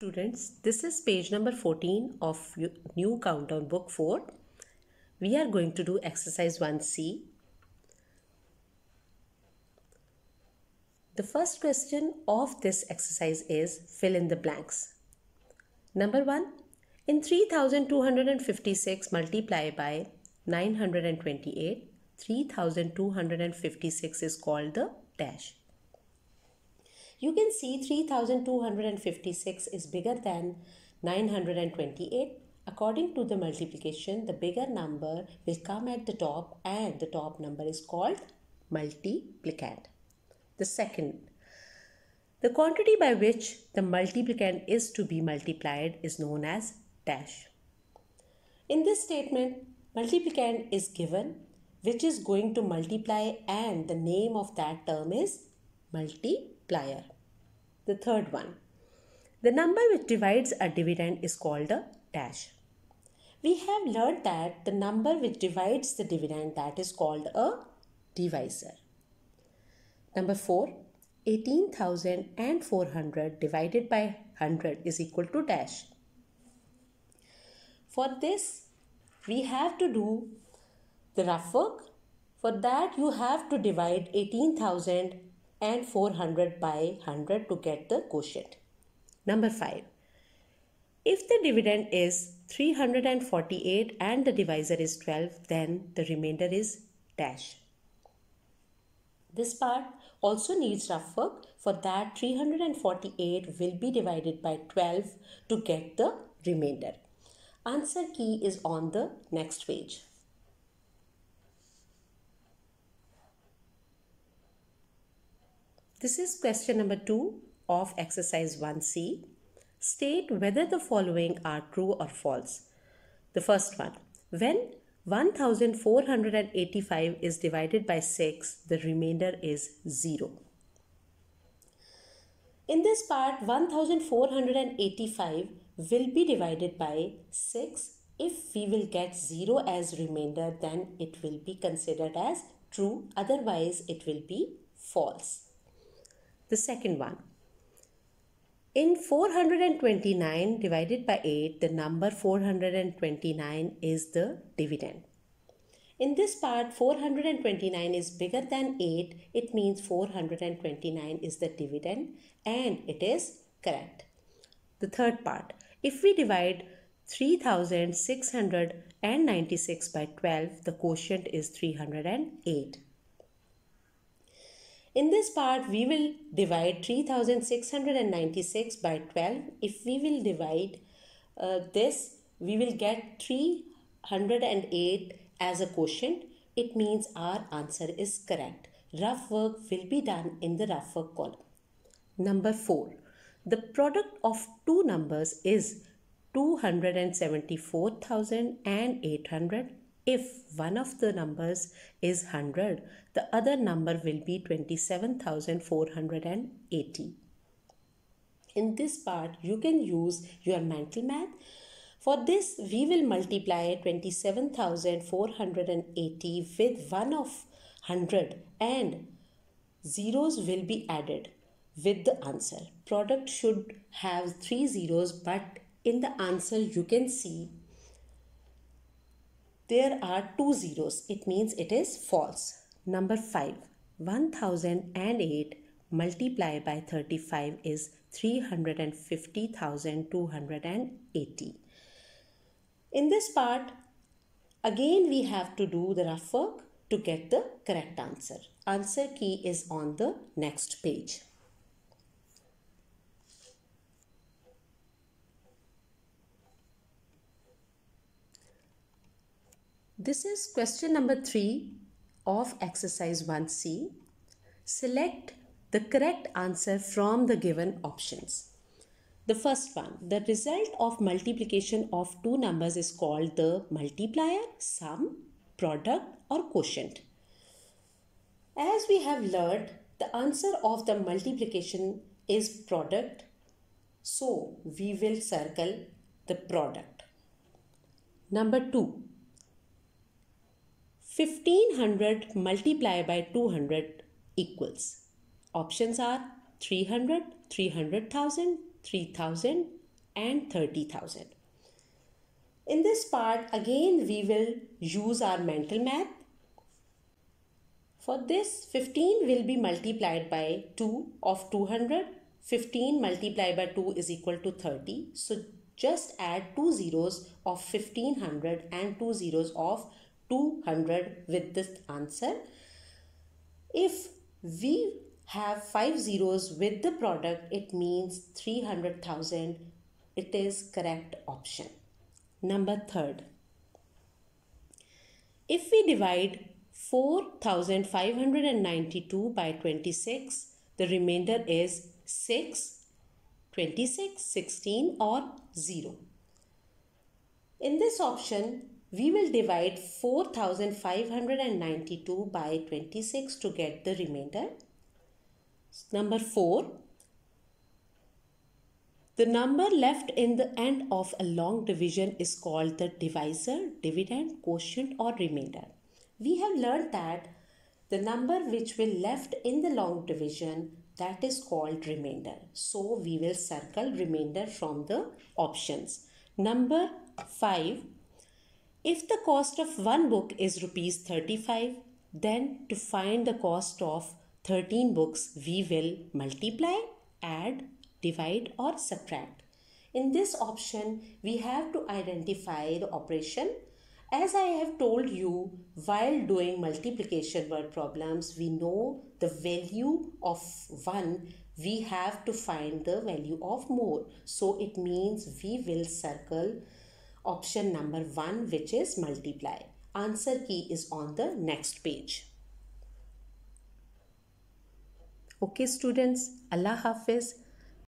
Students, this is page number 14 of new countdown book 4. We are going to do exercise 1C. The first question of this exercise is fill in the blanks. Number 1. In 3256 multiply by 928, 3256 is called the dash you can see 3256 is bigger than 928. According to the multiplication, the bigger number will come at the top and the top number is called multiplicand. The second, the quantity by which the multiplicand is to be multiplied is known as dash. In this statement, multiplicand is given which is going to multiply and the name of that term is multiplicand multiplier. The third one. The number which divides a dividend is called a dash. We have learned that the number which divides the dividend that is called a divisor. Number 4. 18,400 divided by 100 is equal to dash. For this, we have to do the rough work. For that, you have to divide 18,000 and 400 by 100 to get the quotient. Number 5. If the dividend is 348 and the divisor is 12, then the remainder is dash. This part also needs rough work. For that, 348 will be divided by 12 to get the remainder. Answer key is on the next page. This is question number 2 of exercise 1c. State whether the following are true or false. The first one. When 1485 is divided by 6, the remainder is 0. In this part, 1485 will be divided by 6. If we will get 0 as remainder, then it will be considered as true, otherwise, it will be false the second one. In 429 divided by 8, the number 429 is the dividend. In this part, 429 is bigger than 8. It means 429 is the dividend and it is correct. The third part, if we divide 3696 by 12, the quotient is 308. In this part, we will divide 3696 by 12. If we will divide uh, this, we will get 308 as a quotient. It means our answer is correct. Rough work will be done in the rough work column. Number 4. The product of two numbers is 274,800 if one of the numbers is 100, the other number will be 27,480. In this part, you can use your mental math. For this, we will multiply 27,480 with 1 of 100 and zeros will be added with the answer. Product should have three zeros, but in the answer, you can see there are two zeros. It means it is false. Number 5. 1008 multiplied by 35 is 350,280. In this part, again we have to do the rough work to get the correct answer. Answer key is on the next page. This is question number 3 of exercise 1c. Select the correct answer from the given options. The first one, the result of multiplication of two numbers is called the multiplier, sum, product or quotient. As we have learned, the answer of the multiplication is product. So, we will circle the product. Number 2 1500 multiplied by 200 equals. Options are 300, 300,000, 3000 and 30,000. In this part again we will use our mental math. For this 15 will be multiplied by 2 of 200. 15 multiplied by 2 is equal to 30. So just add two zeros of 1500 and two zeros of 200 with this answer. If we have 5 zeros with the product, it means 300,000. It is correct option. Number third. If we divide 4592 by 26, the remainder is 6, 26, 16 or 0. In this option, we will divide 4592 by 26 to get the remainder. Number 4. The number left in the end of a long division is called the divisor, dividend, quotient or remainder. We have learned that the number which will left in the long division that is called remainder. So we will circle remainder from the options. Number 5 if the cost of one book is rupees 35, then to find the cost of 13 books, we will multiply, add, divide or subtract. In this option, we have to identify the operation. As I have told you, while doing multiplication word problems, we know the value of 1 we have to find the value of more. So it means we will circle option number 1 which is multiply. Answer key is on the next page. Okay students, Allah Hafiz.